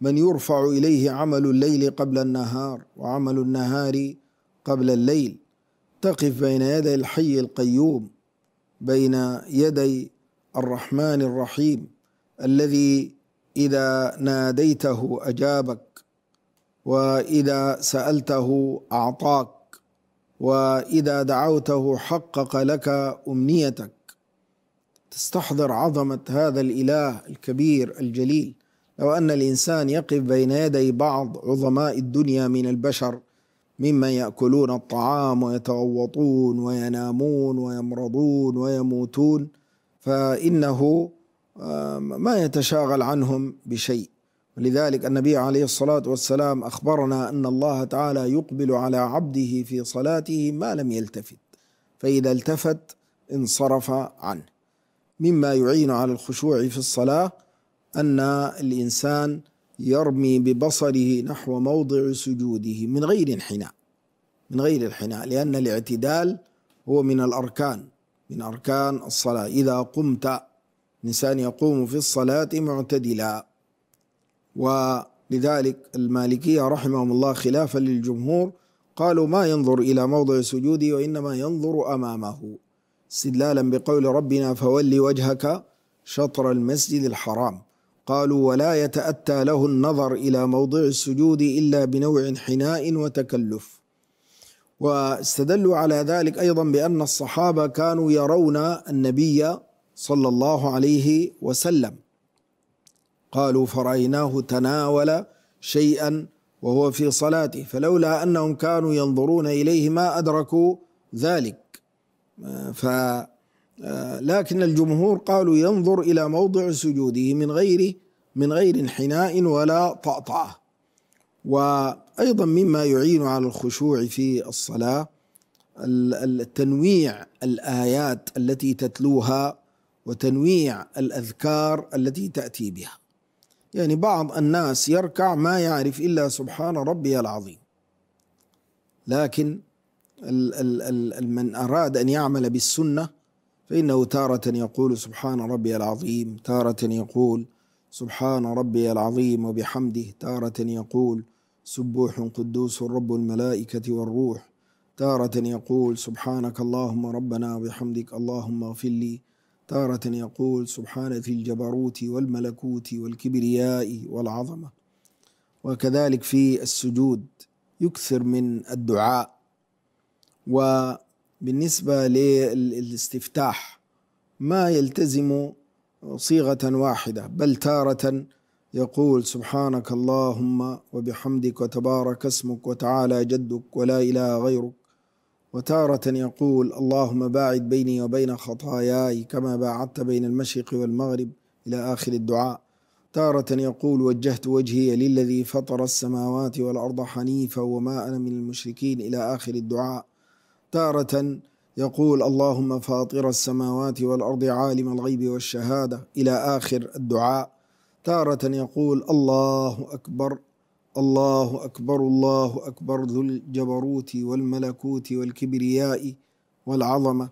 من يرفع اليه عمل الليل قبل النهار وعمل النهار قبل الليل تقف بين يدي الحي القيوم بين يدي الرحمن الرحيم الذي اذا ناديته اجابك واذا سالته اعطاك واذا دعوته حقق لك امنيتك تستحضر عظمه هذا الاله الكبير الجليل لو ان الانسان يقف بين يدي بعض عظماء الدنيا من البشر ممن ياكلون الطعام ويتغوطون وينامون ويمرضون ويموتون فانه آه، ما يتشاغل عنهم بشيء ولذلك النبي عليه الصلاة والسلام أخبرنا أن الله تعالى يقبل على عبده في صلاته ما لم يلتفت فإذا التفت انصرف عنه مما يعين على الخشوع في الصلاة أن الإنسان يرمي ببصره نحو موضع سجوده من غير انحناء من غير انحناء لأن الاعتدال هو من الأركان من أركان الصلاة إذا قمت الإنسان يقوم في الصلاة معتدلا ولذلك المالكية رحمهم الله خلافا للجمهور قالوا ما ينظر إلى موضع سجوده وإنما ينظر أمامه استدلالا بقول ربنا فول وجهك شطر المسجد الحرام قالوا ولا يتأتى له النظر إلى موضع السجود إلا بنوع حناء وتكلف واستدلوا على ذلك أيضا بأن الصحابة كانوا يرون النبي صلى الله عليه وسلم قالوا فرأيناه تناول شيئا وهو في صلاته فلولا أنهم كانوا ينظرون إليه ما أدركوا ذلك ف لكن الجمهور قالوا ينظر إلى موضع سجوده من غير من غير انحناء ولا طأطعة وأيضا مما يعين على الخشوع في الصلاة التنويع الآيات التي تتلوها وتنويع الأذكار التي تأتي بها يعني بعض الناس يركع ما يعرف إلا سبحان ربي العظيم لكن من أراد أن يعمل بالسنة فإنه تارة يقول سبحان ربي العظيم تارة يقول سبحان ربي العظيم وبحمده تارة يقول سبوح قدوس رب الملائكة والروح تارة يقول سبحانك اللهم ربنا وبحمدك اللهم اغفر لي تارة يقول سبحان في الجبروت والملكوت والكبرياء والعظمة وكذلك في السجود يكثر من الدعاء وبالنسبة للاستفتاح ما يلتزم صيغة واحدة بل تارة يقول سبحانك اللهم وبحمدك وتبارك اسمك وتعالى جدك ولا إله غيرك وتارة يقول اللهم باعد بيني وبين خطاياي كما باعدت بين المشرق والمغرب إلى آخر الدعاء تارة يقول وجهت وجهي للذي فطر السماوات والأرض حنيفا وما أنا من المشركين إلى آخر الدعاء تارة يقول اللهم فاطر السماوات والأرض عالم الغيب والشهادة إلى آخر الدعاء تارة يقول الله أكبر الله أكبر الله أكبر ذو الجبروت والملكوت والكبرياء والعظمة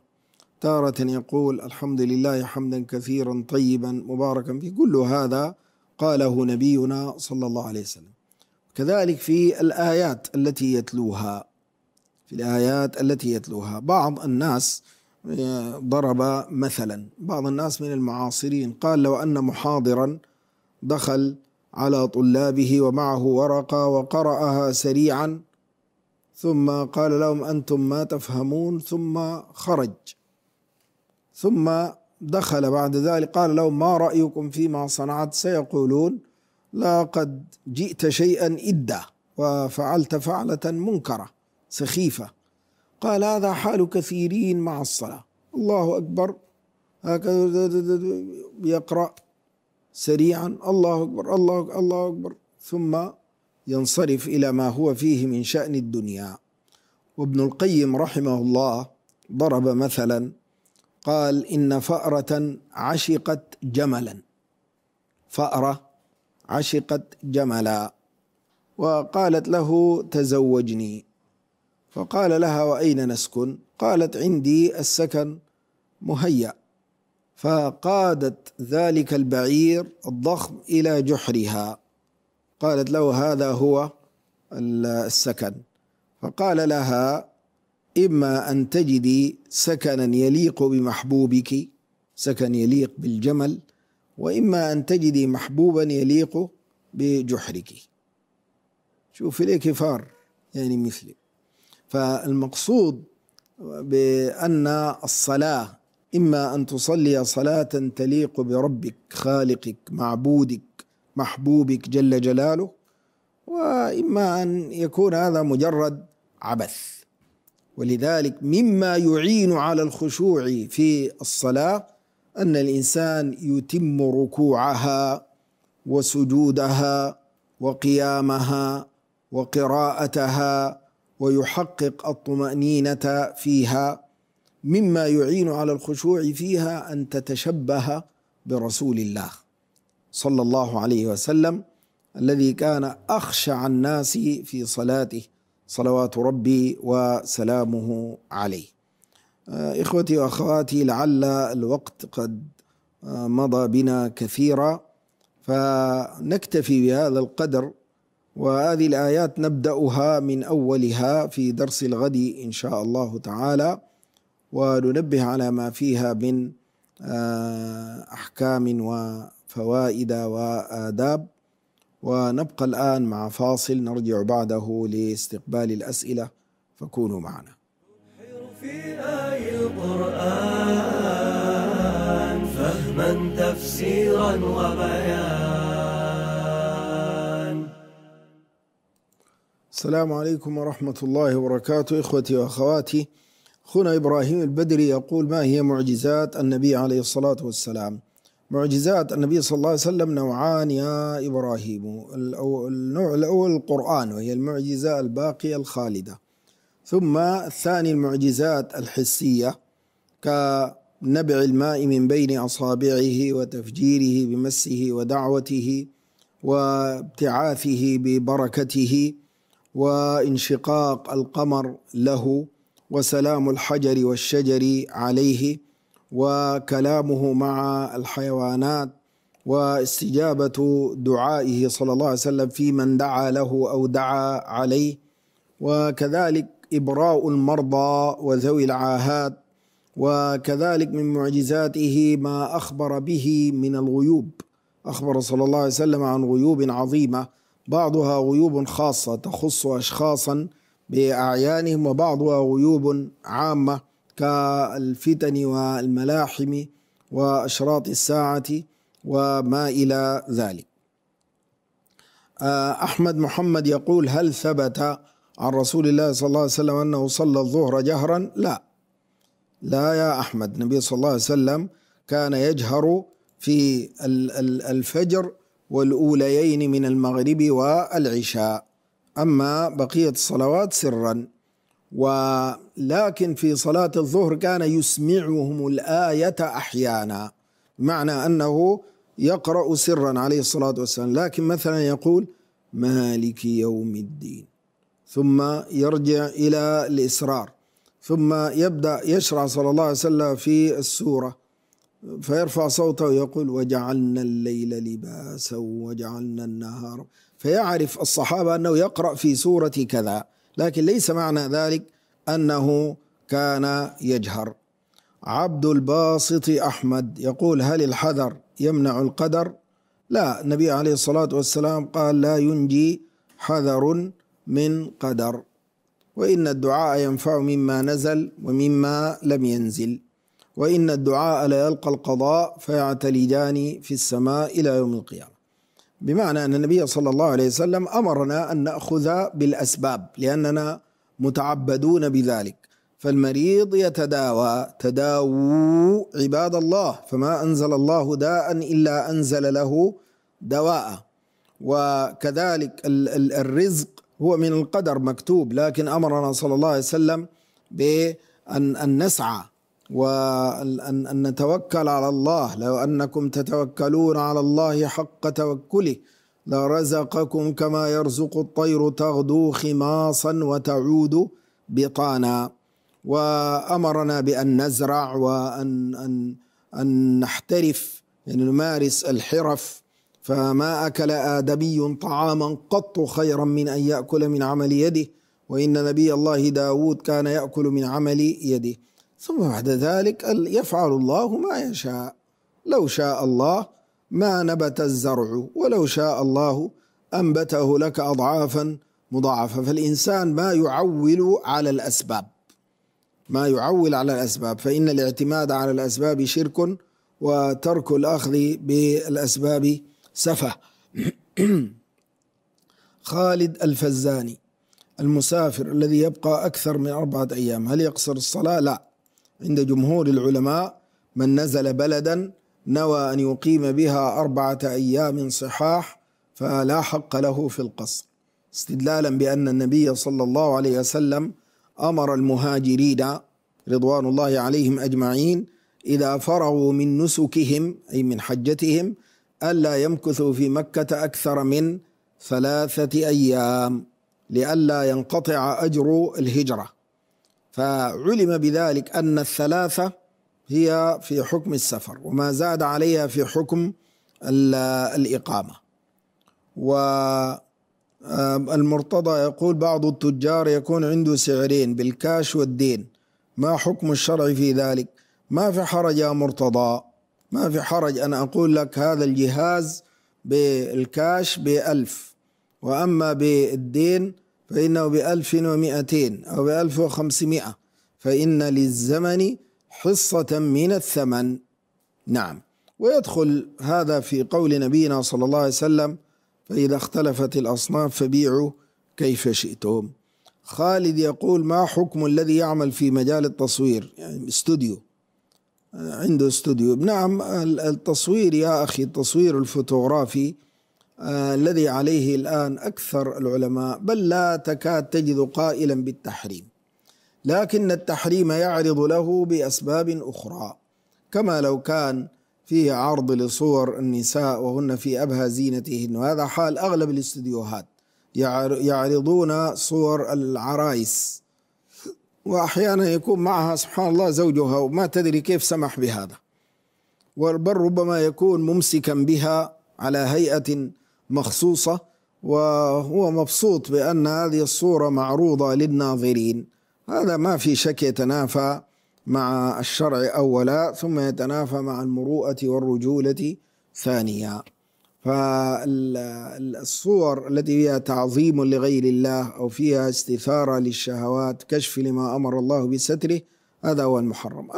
تارة يقول الحمد لله حمدا كثيرا طيبا مباركا في كل هذا قاله نبينا صلى الله عليه وسلم كذلك في الآيات التي يتلوها في الآيات التي يتلوها بعض الناس آه، ضرب مثلا بعض الناس من المعاصرين قال لو أن محاضرا دخل على طلابه ومعه ورقة وقرأها سريعا ثم قال لهم أنتم ما تفهمون ثم خرج ثم دخل بعد ذلك قال لهم ما رأيكم فيما صنعت سيقولون لقد جئت شيئا إدا وفعلت فعلة منكرة سخيفة قال هذا حال كثيرين مع الصلاة الله أكبر هكذا يقرأ سريعا الله أكبر الله أكبر الله أكبر ثم ينصرف إلى ما هو فيه من شأن الدنيا وابن القيم رحمه الله ضرب مثلا قال إن فأرة عشقت جملا فأرة عشقت جملا وقالت له تزوجني فقال لها وأين نسكن قالت عندي السكن مهيأ فقادت ذلك البعير الضخم إلى جحرها قالت له هذا هو السكن فقال لها إما أن تجدي سكنا يليق بمحبوبك سكن يليق بالجمل وإما أن تجدي محبوبا يليق بجحرك شوفي ليه كفار يعني مثلي فالمقصود بأن الصلاة إما أن تصلي صلاة تليق بربك خالقك معبودك محبوبك جل جلاله وإما أن يكون هذا مجرد عبث ولذلك مما يعين على الخشوع في الصلاة أن الإنسان يتم ركوعها وسجودها وقيامها وقراءتها ويحقق الطمأنينة فيها مما يعين على الخشوع فيها أن تتشبه برسول الله صلى الله عليه وسلم الذي كان أخشع الناس في صلاته صلوات ربي وسلامه عليه آه، إخوتي وأخواتي لعل الوقت قد آه، مضى بنا كثيرا فنكتفي بهذا القدر وهذه الآيات نبدأها من أولها في درس الغد إن شاء الله تعالى وننبه على ما فيها من آه، أحكام وفوائد وآداب ونبقى الآن مع فاصل نرجع بعده لاستقبال الأسئلة فكونوا معنا في آي القرآن فهما تفسيرا وبيان السلام عليكم ورحمة الله وبركاته إخوتي وأخواتي أخونا إبراهيم البدري يقول ما هي معجزات النبي عليه الصلاة والسلام معجزات النبي صلى الله عليه وسلم نوعان يا إبراهيم النوع الأول القرآن وهي المعجزة الباقية الخالدة ثم الثاني المعجزات الحسية كنبع الماء من بين أصابعه وتفجيره بمسه ودعوته وابتعاثه ببركته وانشقاق القمر له وسلام الحجر والشجر عليه وكلامه مع الحيوانات واستجابة دعائه صلى الله عليه وسلم في من دعا له أو دعا عليه وكذلك إبراء المرضى وذوي العاهات وكذلك من معجزاته ما أخبر به من الغيوب أخبر صلى الله عليه وسلم عن غيوب عظيمة بعضها غيوب خاصة تخص أشخاصا بأعيانهم وبعضها غيوب عامة كالفتن والملاحم وأشراط الساعة وما إلى ذلك آه، أحمد محمد يقول هل ثبت عن رسول الله صلى الله عليه وسلم أنه صلى الظهر جهرا لا لا يا أحمد النبي صلى الله عليه وسلم كان يجهر في الفجر والأوليين من المغرب والعشاء أما بقية الصلوات سرا ولكن في صلاة الظهر كان يسمعهم الآية أحيانا معنى أنه يقرأ سرا عليه الصلاة والسلام لكن مثلا يقول مالك يوم الدين ثم يرجع إلى الإسرار ثم يبدأ يشرع صلى الله عليه وسلم في السورة فيرفع صوته ويقول وجعلنا الليل لباسا وجعلنا النهار فيعرف الصحابة أنه يقرأ في سورة كذا لكن ليس معنى ذلك أنه كان يجهر عبد الباسط أحمد يقول هل الحذر يمنع القدر لا النبي عليه الصلاة والسلام قال لا ينجي حذر من قدر وإن الدعاء ينفع مما نزل ومما لم ينزل وإن الدعاء لا يلقى القضاء فيعتلجان في السماء إلى يوم القيامة بمعنى أن النبي صلى الله عليه وسلم أمرنا أن نأخذ بالأسباب لأننا متعبدون بذلك فالمريض يتداوى تداووا عباد الله فما أنزل الله داء إلا أنزل له دواء وكذلك الرزق هو من القدر مكتوب لكن أمرنا صلى الله عليه وسلم بأن أن نسعى وأن نتوكل على الله لو أنكم تتوكلون على الله حق توكله لرزقكم كما يرزق الطير تغدو خماصا وتعود بطانا وأمرنا بأن نزرع وأن أن أن نحترف يعني نمارس الحرف فما أكل آدمي طعاما قط خيرا من أن يأكل من عمل يده وإن نبي الله داود كان يأكل من عمل يده ثم بعد ذلك يفعل الله ما يشاء لو شاء الله ما نبت الزرع ولو شاء الله أنبته لك أضعافا مضاعفة فالإنسان ما يعول على الأسباب ما يعول على الأسباب فإن الاعتماد على الأسباب شرك وترك الأخذ بالأسباب سفه خالد الفزاني المسافر الذي يبقى أكثر من أربعة أيام هل يقصر الصلاة؟ لا عند جمهور العلماء من نزل بلدا نوى أن يقيم بها أربعة أيام صحاح فلا حق له في القصر استدلالا بأن النبي صلى الله عليه وسلم أمر المهاجرين رضوان الله عليهم أجمعين إذا فرغوا من نسكهم أي من حجتهم ألا يمكثوا في مكة أكثر من ثلاثة أيام لئلا ينقطع أجر الهجرة فعلم بذلك أن الثلاثة هي في حكم السفر وما زاد عليها في حكم الإقامة والمرتضى يقول بعض التجار يكون عنده سعرين بالكاش والدين ما حكم الشرع في ذلك ما في حرج يا مرتضى ما في حرج أن أقول لك هذا الجهاز بالكاش بألف وأما بالدين فإنه بألف ومئتين أو بألف وخمسمائة فإن للزمن حصة من الثمن نعم ويدخل هذا في قول نبينا صلى الله عليه وسلم فإذا اختلفت الأصناف فبيعوا كيف شئتم خالد يقول ما حكم الذي يعمل في مجال التصوير يعني استوديو عنده استوديو نعم التصوير يا أخي التصوير الفوتوغرافي الذي عليه الآن أكثر العلماء بل لا تكاد تجد قائلا بالتحريم لكن التحريم يعرض له بأسباب أخرى كما لو كان فيه عرض لصور النساء وهن في أبهى زينتهن وهذا حال أغلب الاستديوهات يعرضون صور العرايس وأحيانا يكون معها سبحان الله زوجها وما تدري كيف سمح بهذا بل ربما يكون ممسكا بها على هيئة مخصوصة وهو مبسوط بأن هذه الصورة معروضة للناظرين هذا ما في شك يتنافى مع الشرع أولا ثم يتنافى مع المروءة والرجولة ثانيا فالصور التي فيها تعظيم لغير الله أو فيها استثارة للشهوات كشف لما أمر الله بستره هذا هو المحرم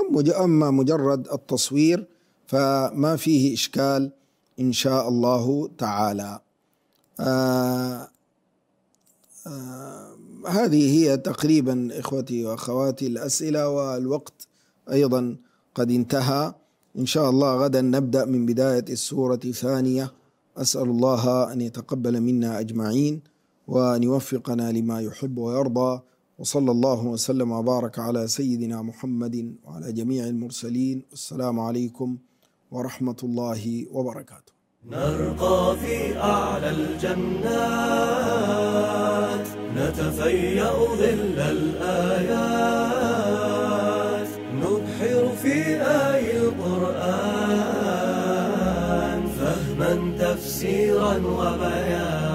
أما مجرد التصوير فما فيه إشكال إن شاء الله تعالى آه آه هذه هي تقريبا إخوتي وأخواتي الأسئلة والوقت أيضا قد انتهى إن شاء الله غدا نبدأ من بداية السورة ثانية أسأل الله أن يتقبل منا أجمعين وأن يوفقنا لما يحب ويرضى وصلى الله وسلم وبارك على سيدنا محمد وعلى جميع المرسلين والسلام عليكم ورحمة الله وبركاته نرقى في أعلى الجنات نتفيأ ظل الآيات نبحر في آي القرآن فهما تفسيرا وبيانا